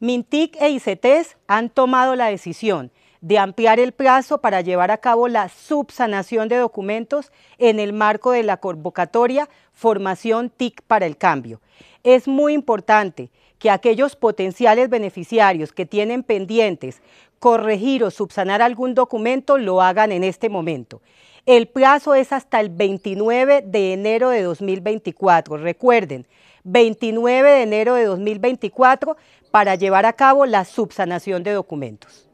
Mintic e Ictes han tomado la decisión de ampliar el plazo para llevar a cabo la subsanación de documentos en el marco de la convocatoria Formación TIC para el Cambio. Es muy importante que aquellos potenciales beneficiarios que tienen pendientes corregir o subsanar algún documento lo hagan en este momento. El plazo es hasta el 29 de enero de 2024. Recuerden, 29 de enero de 2024 para llevar a cabo la subsanación de documentos.